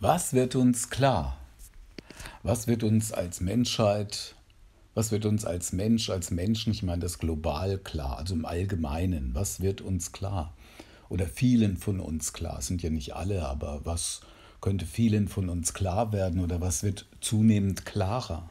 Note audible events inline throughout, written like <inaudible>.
Was wird uns klar? Was wird uns als Menschheit, was wird uns als Mensch, als Menschen, ich meine das global klar, also im Allgemeinen, was wird uns klar? Oder vielen von uns klar, es sind ja nicht alle, aber was könnte vielen von uns klar werden oder was wird zunehmend klarer?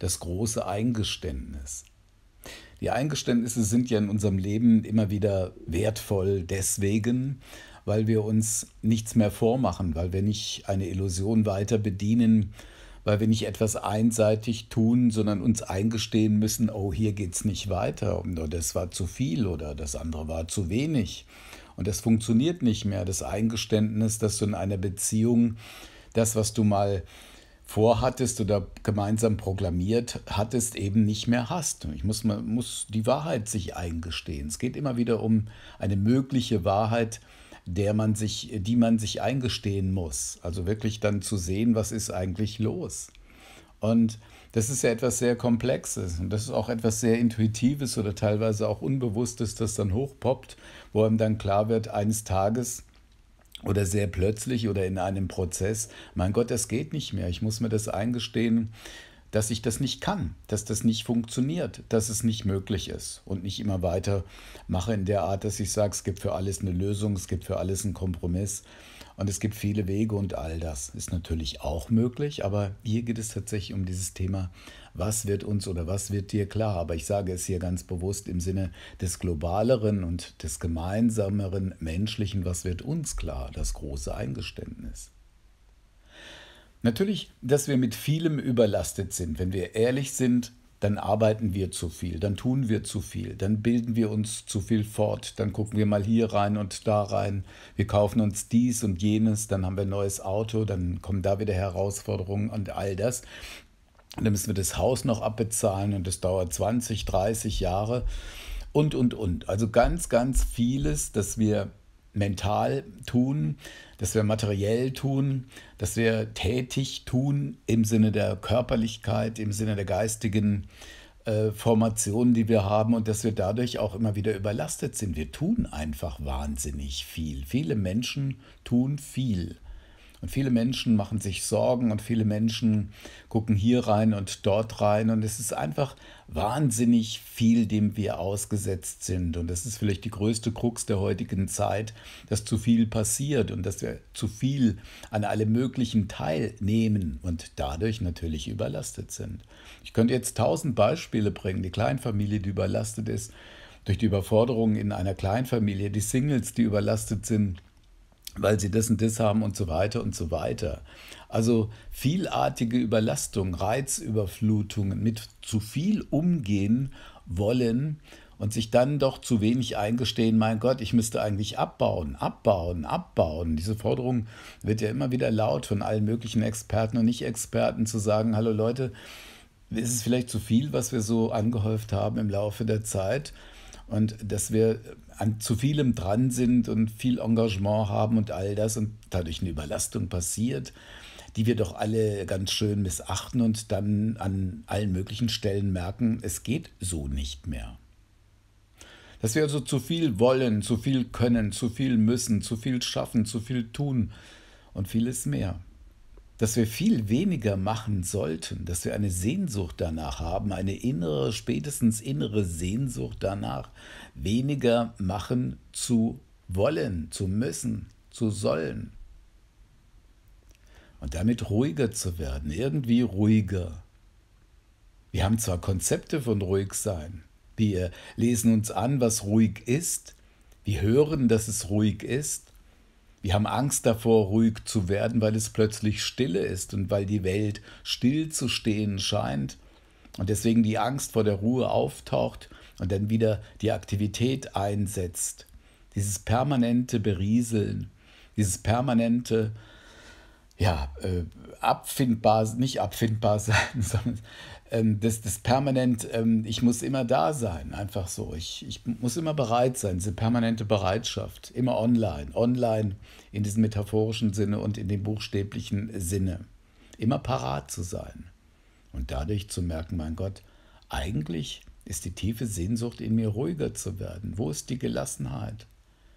Das große Eingeständnis. Die Eingeständnisse sind ja in unserem Leben immer wieder wertvoll deswegen, weil wir uns nichts mehr vormachen, weil wir nicht eine Illusion weiter bedienen, weil wir nicht etwas einseitig tun, sondern uns eingestehen müssen, oh, hier geht's nicht weiter, oder oh, das war zu viel oder das andere war zu wenig. Und das funktioniert nicht mehr, das Eingeständnis, dass du in einer Beziehung das, was du mal vorhattest oder gemeinsam proklamiert hattest, eben nicht mehr hast. Ich muss, man muss die Wahrheit sich eingestehen. Es geht immer wieder um eine mögliche Wahrheit, der man sich, die man sich eingestehen muss. Also wirklich dann zu sehen, was ist eigentlich los. Und das ist ja etwas sehr Komplexes und das ist auch etwas sehr Intuitives oder teilweise auch Unbewusstes, das dann hochpoppt, wo einem dann klar wird, eines Tages oder sehr plötzlich oder in einem Prozess, mein Gott, das geht nicht mehr, ich muss mir das eingestehen, dass ich das nicht kann, dass das nicht funktioniert, dass es nicht möglich ist und nicht immer weiter mache in der Art, dass ich sage, es gibt für alles eine Lösung, es gibt für alles einen Kompromiss und es gibt viele Wege und all das ist natürlich auch möglich, aber hier geht es tatsächlich um dieses Thema, was wird uns oder was wird dir klar, aber ich sage es hier ganz bewusst im Sinne des globaleren und des gemeinsameren menschlichen, was wird uns klar, das große Eingeständnis. Natürlich, dass wir mit vielem überlastet sind. Wenn wir ehrlich sind, dann arbeiten wir zu viel, dann tun wir zu viel, dann bilden wir uns zu viel fort, dann gucken wir mal hier rein und da rein, wir kaufen uns dies und jenes, dann haben wir ein neues Auto, dann kommen da wieder Herausforderungen und all das. Und dann müssen wir das Haus noch abbezahlen und das dauert 20, 30 Jahre und, und, und. Also ganz, ganz vieles, das wir mental tun, dass wir materiell tun, dass wir tätig tun im Sinne der Körperlichkeit, im Sinne der geistigen äh, Formationen, die wir haben und dass wir dadurch auch immer wieder überlastet sind. Wir tun einfach wahnsinnig viel. Viele Menschen tun viel. Und viele Menschen machen sich Sorgen und viele Menschen gucken hier rein und dort rein. Und es ist einfach wahnsinnig viel, dem wir ausgesetzt sind. Und das ist vielleicht die größte Krux der heutigen Zeit, dass zu viel passiert und dass wir zu viel an allem Möglichen teilnehmen und dadurch natürlich überlastet sind. Ich könnte jetzt tausend Beispiele bringen. Die Kleinfamilie, die überlastet ist durch die Überforderung in einer Kleinfamilie, die Singles, die überlastet sind weil sie das und das haben und so weiter und so weiter. Also vielartige Überlastung, Reizüberflutungen, mit zu viel umgehen wollen und sich dann doch zu wenig eingestehen, mein Gott, ich müsste eigentlich abbauen, abbauen, abbauen. Diese Forderung wird ja immer wieder laut von allen möglichen Experten und Nicht-Experten zu sagen, hallo Leute, ist es vielleicht zu viel, was wir so angehäuft haben im Laufe der Zeit? und dass wir an zu vielem dran sind und viel Engagement haben und all das und dadurch eine Überlastung passiert, die wir doch alle ganz schön missachten und dann an allen möglichen Stellen merken, es geht so nicht mehr. Dass wir also zu viel wollen, zu viel können, zu viel müssen, zu viel schaffen, zu viel tun und vieles mehr dass wir viel weniger machen sollten, dass wir eine Sehnsucht danach haben, eine innere, spätestens innere Sehnsucht danach, weniger machen zu wollen, zu müssen, zu sollen. Und damit ruhiger zu werden, irgendwie ruhiger. Wir haben zwar Konzepte von ruhig sein. Wir lesen uns an, was ruhig ist. Wir hören, dass es ruhig ist. Wir haben Angst davor, ruhig zu werden, weil es plötzlich stille ist und weil die Welt still zu stehen scheint und deswegen die Angst vor der Ruhe auftaucht und dann wieder die Aktivität einsetzt. Dieses permanente Berieseln, dieses permanente ja, äh, abfindbar, nicht abfindbar <laughs> sein, sondern ähm, das, das permanent, ähm, ich muss immer da sein, einfach so. Ich, ich muss immer bereit sein, diese permanente Bereitschaft, immer online, online in diesem metaphorischen Sinne und in dem buchstäblichen Sinne. Immer parat zu sein. Und dadurch zu merken, mein Gott, eigentlich ist die tiefe Sehnsucht in mir ruhiger zu werden. Wo ist die Gelassenheit?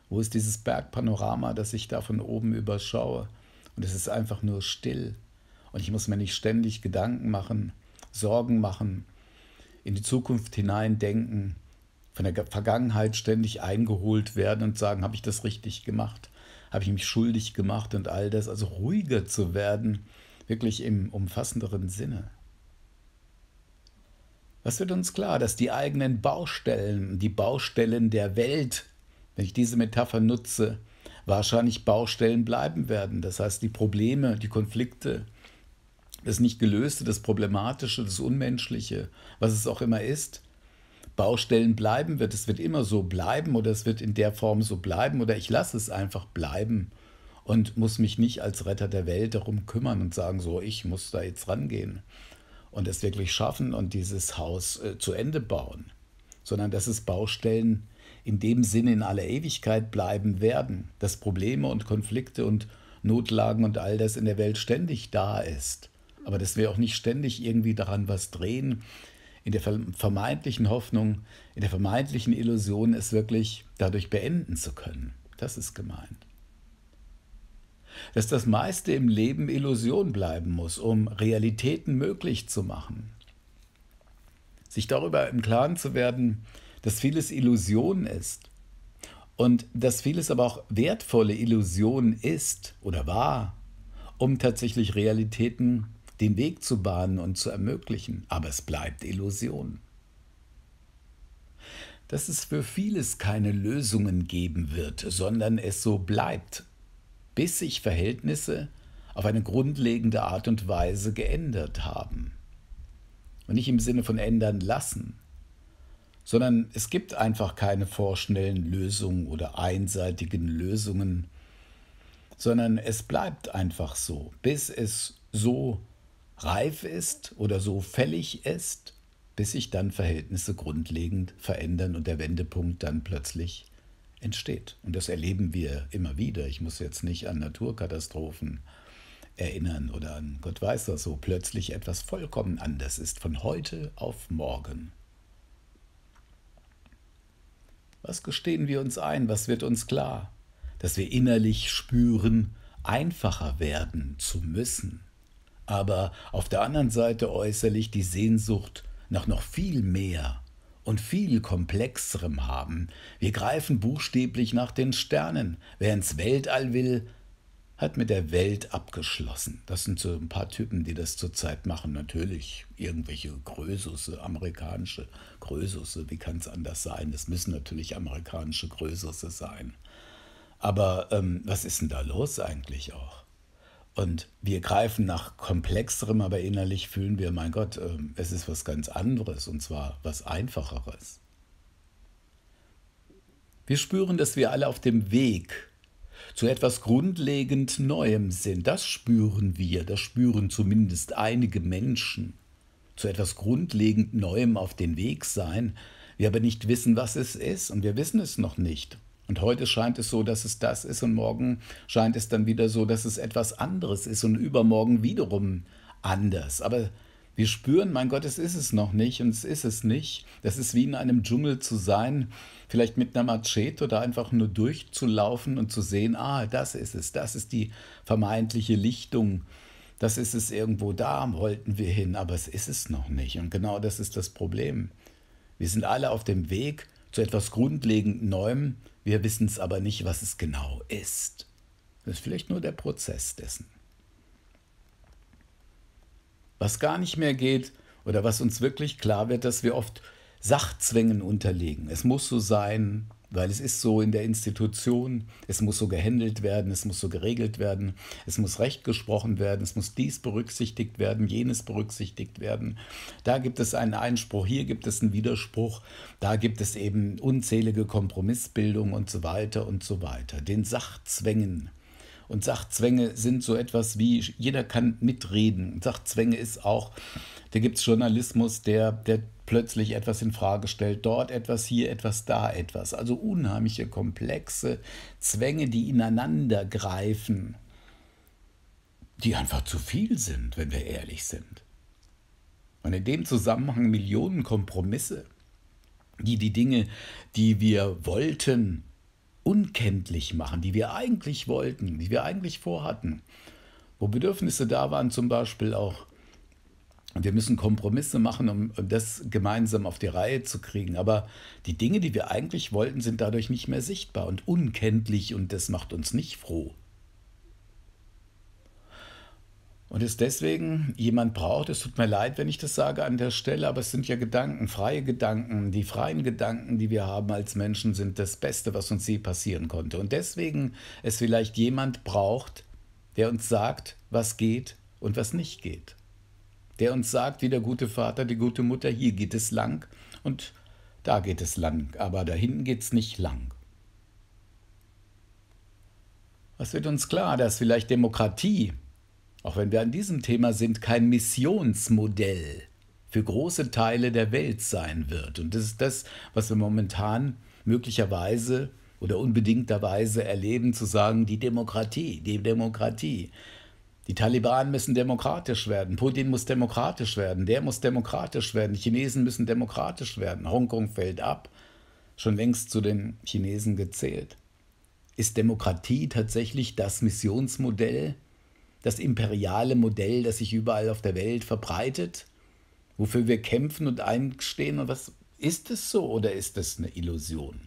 Wo ist dieses Bergpanorama, das ich da von oben überschaue? Und es ist einfach nur still. Und ich muss mir nicht ständig Gedanken machen, Sorgen machen, in die Zukunft hineindenken, von der Vergangenheit ständig eingeholt werden und sagen, habe ich das richtig gemacht? Habe ich mich schuldig gemacht und all das? Also ruhiger zu werden, wirklich im umfassenderen Sinne. Was wird uns klar, dass die eigenen Baustellen, die Baustellen der Welt, wenn ich diese Metapher nutze, wahrscheinlich Baustellen bleiben werden. Das heißt, die Probleme, die Konflikte, das nicht gelöste, das problematische, das unmenschliche, was es auch immer ist. Baustellen bleiben wird, es wird immer so bleiben oder es wird in der Form so bleiben oder ich lasse es einfach bleiben und muss mich nicht als Retter der Welt darum kümmern und sagen, so, ich muss da jetzt rangehen und es wirklich schaffen und dieses Haus äh, zu Ende bauen, sondern dass es Baustellen in dem Sinne in aller Ewigkeit bleiben werden, dass Probleme und Konflikte und Notlagen und all das in der Welt ständig da ist aber dass wir auch nicht ständig irgendwie daran was drehen, in der vermeintlichen Hoffnung, in der vermeintlichen Illusion, es wirklich dadurch beenden zu können. Das ist gemeint. Dass das meiste im Leben Illusion bleiben muss, um Realitäten möglich zu machen. Sich darüber im Klaren zu werden, dass vieles Illusion ist und dass vieles aber auch wertvolle Illusion ist oder war, um tatsächlich Realitäten den Weg zu bahnen und zu ermöglichen, aber es bleibt Illusion. Dass es für vieles keine Lösungen geben wird, sondern es so bleibt, bis sich Verhältnisse auf eine grundlegende Art und Weise geändert haben. Und nicht im Sinne von ändern lassen, sondern es gibt einfach keine vorschnellen Lösungen oder einseitigen Lösungen, sondern es bleibt einfach so, bis es so bleibt reif ist oder so fällig ist, bis sich dann Verhältnisse grundlegend verändern und der Wendepunkt dann plötzlich entsteht. Und das erleben wir immer wieder. Ich muss jetzt nicht an Naturkatastrophen erinnern oder an Gott weiß was so, plötzlich etwas vollkommen anders ist von heute auf morgen. Was gestehen wir uns ein? Was wird uns klar? Dass wir innerlich spüren, einfacher werden zu müssen aber auf der anderen Seite äußerlich die Sehnsucht nach noch viel mehr und viel komplexerem haben. Wir greifen buchstäblich nach den Sternen. Wer ins Weltall will, hat mit der Welt abgeschlossen. Das sind so ein paar Typen, die das zurzeit machen. Natürlich irgendwelche Größusse, amerikanische Größusse, wie kann es anders sein? Das müssen natürlich amerikanische Größusse sein. Aber ähm, was ist denn da los eigentlich auch? Und wir greifen nach komplexerem, aber innerlich fühlen wir, mein Gott, ähm, es ist was ganz anderes und zwar was einfacheres. Wir spüren, dass wir alle auf dem Weg zu etwas grundlegend Neuem sind. Das spüren wir, das spüren zumindest einige Menschen. Zu etwas grundlegend Neuem auf den Weg sein, wir aber nicht wissen, was es ist und wir wissen es noch nicht. Und heute scheint es so, dass es das ist und morgen scheint es dann wieder so, dass es etwas anderes ist und übermorgen wiederum anders. Aber wir spüren, mein Gott, es ist es noch nicht und es ist es nicht. Das ist wie in einem Dschungel zu sein, vielleicht mit einer Machete oder einfach nur durchzulaufen und zu sehen, ah, das ist es, das ist die vermeintliche Lichtung, das ist es irgendwo da, wollten wir hin, aber es ist es noch nicht. Und genau das ist das Problem. Wir sind alle auf dem Weg zu etwas grundlegend Neuem, wir wissen es aber nicht, was es genau ist. Das ist vielleicht nur der Prozess dessen. Was gar nicht mehr geht oder was uns wirklich klar wird, dass wir oft Sachzwängen unterlegen. Es muss so sein, weil es ist so in der Institution, es muss so gehandelt werden, es muss so geregelt werden, es muss recht gesprochen werden, es muss dies berücksichtigt werden, jenes berücksichtigt werden. Da gibt es einen Einspruch, hier gibt es einen Widerspruch, da gibt es eben unzählige Kompromissbildungen und so weiter und so weiter. Den Sachzwängen. Und Sachzwänge sind so etwas wie, jeder kann mitreden. Sachzwänge ist auch, da gibt es Journalismus, der, der plötzlich etwas in Frage stellt, dort etwas, hier etwas, da etwas. Also unheimliche komplexe Zwänge, die ineinander greifen, die einfach zu viel sind, wenn wir ehrlich sind. Und in dem Zusammenhang Millionen Kompromisse, die die Dinge, die wir wollten, unkenntlich machen, die wir eigentlich wollten, die wir eigentlich vorhatten. Wo Bedürfnisse da waren, zum Beispiel auch wir müssen Kompromisse machen, um, um, das gemeinsam auf die Reihe zu kriegen. Aber die Dinge, die wir eigentlich wollten, sind dadurch nicht mehr sichtbar und unkenntlich und das macht uns nicht froh. Und es deswegen, jemand braucht, es tut mir leid, wenn ich das sage an der Stelle, aber es sind ja Gedanken, freie Gedanken. Die freien Gedanken, die wir haben als Menschen, sind das Beste, was uns je passieren konnte. Und deswegen es vielleicht jemand braucht, der uns sagt, was geht und was nicht geht der uns sagt, wie der gute Vater, die gute Mutter, hier geht es lang und da geht es lang, aber da hinten geht es nicht lang. Was wird uns klar, dass vielleicht Demokratie, auch wenn wir an diesem Thema sind, kein Missionsmodell für große Teile der Welt sein wird. Und das ist das, was wir momentan möglicherweise oder unbedingterweise erleben, zu sagen, die Demokratie, die Demokratie. Die Taliban müssen demokratisch werden, Putin muss demokratisch werden, der muss demokratisch werden, die Chinesen müssen demokratisch werden, Hongkong fällt ab, schon längst zu den Chinesen gezählt. Ist Demokratie tatsächlich das Missionsmodell, das imperiale Modell, das sich überall auf der Welt verbreitet, wofür wir kämpfen und einstehen? Und was ist es so oder ist es eine Illusion?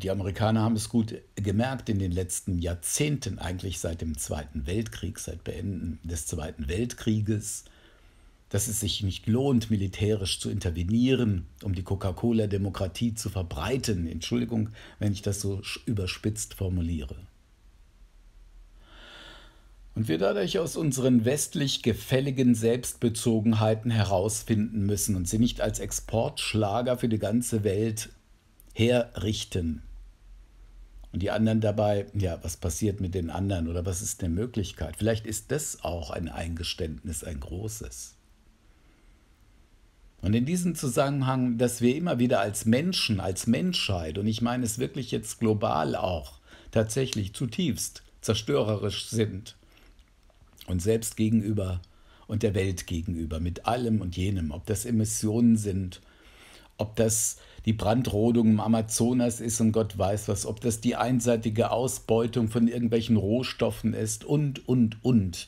Und die Amerikaner haben es gut gemerkt in den letzten Jahrzehnten, eigentlich seit dem Zweiten Weltkrieg, seit Beenden des Zweiten Weltkrieges, dass es sich nicht lohnt, militärisch zu intervenieren, um die Coca-Cola-Demokratie zu verbreiten. Entschuldigung, wenn ich das so überspitzt formuliere. Und wir dadurch aus unseren westlich gefälligen Selbstbezogenheiten herausfinden müssen und sie nicht als Exportschlager für die ganze Welt herrichten. Und die anderen dabei, ja, was passiert mit den anderen oder was ist eine Möglichkeit? Vielleicht ist das auch ein Eingeständnis, ein großes. Und in diesem Zusammenhang, dass wir immer wieder als Menschen, als Menschheit, und ich meine es wirklich jetzt global auch, tatsächlich zutiefst zerstörerisch sind und selbst gegenüber und der Welt gegenüber, mit allem und jenem, ob das Emissionen sind, ob das die Brandrodung im Amazonas ist und Gott weiß was, ob das die einseitige Ausbeutung von irgendwelchen Rohstoffen ist und, und, und.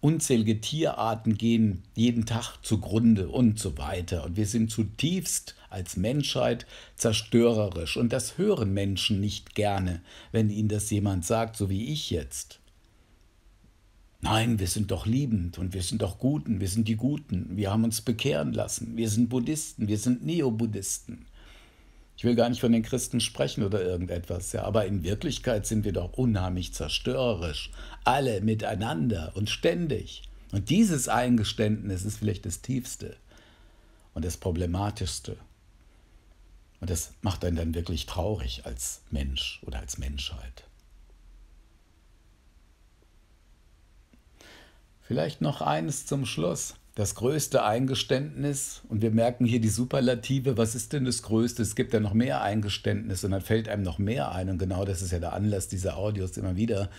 Unzählige Tierarten gehen jeden Tag zugrunde und so weiter. Und wir sind zutiefst als Menschheit zerstörerisch. Und das hören Menschen nicht gerne, wenn ihnen das jemand sagt, so wie ich jetzt. Nein, wir sind doch liebend und wir sind doch Guten, wir sind die Guten, wir haben uns bekehren lassen, wir sind Buddhisten, wir sind Neobuddhisten. Ich will gar nicht von den Christen sprechen oder irgendetwas, ja, aber in Wirklichkeit sind wir doch unheimlich zerstörerisch, alle miteinander und ständig. Und dieses Eingeständnis ist vielleicht das tiefste und das problematischste. Und das macht einen dann wirklich traurig als Mensch oder als Menschheit. Vielleicht noch eines zum Schluss. Das größte Eingeständnis, und wir merken hier die Superlative, was ist denn das größte? Es gibt ja noch mehr Eingeständnisse und dann fällt einem noch mehr ein. Und genau das ist ja der Anlass dieser Audios immer wieder,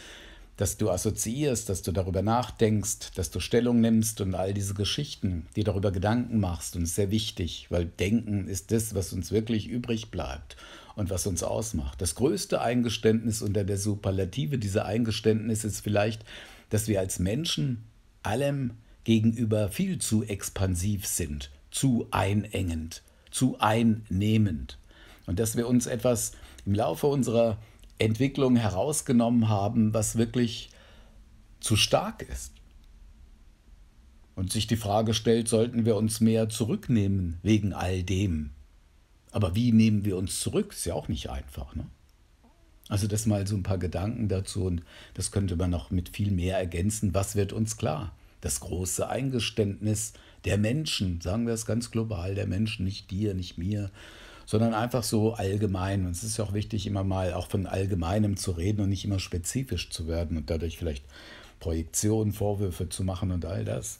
dass du assoziierst, dass du darüber nachdenkst, dass du Stellung nimmst und all diese Geschichten, die darüber Gedanken machst. Und es ist sehr wichtig, weil Denken ist das, was uns wirklich übrig bleibt und was uns ausmacht. Das größte Eingeständnis unter der Superlative dieser Eingeständnis ist vielleicht, dass wir als Menschen allem gegenüber viel zu expansiv sind, zu einengend, zu einnehmend. Und dass wir uns etwas im Laufe unserer Entwicklung herausgenommen haben, was wirklich zu stark ist. Und sich die Frage stellt, sollten wir uns mehr zurücknehmen wegen all dem? Aber wie nehmen wir uns zurück? Ist ja auch nicht einfach. Ne? Also das mal so ein paar Gedanken dazu und das könnte man noch mit viel mehr ergänzen. Was wird uns klar? das große Eingeständnis der Menschen, sagen wir es ganz global, der Menschen, nicht dir, nicht mir, sondern einfach so allgemein. Und es ist ja auch wichtig, immer mal auch von Allgemeinem zu reden und nicht immer spezifisch zu werden und dadurch vielleicht Projektionen, Vorwürfe zu machen und all das.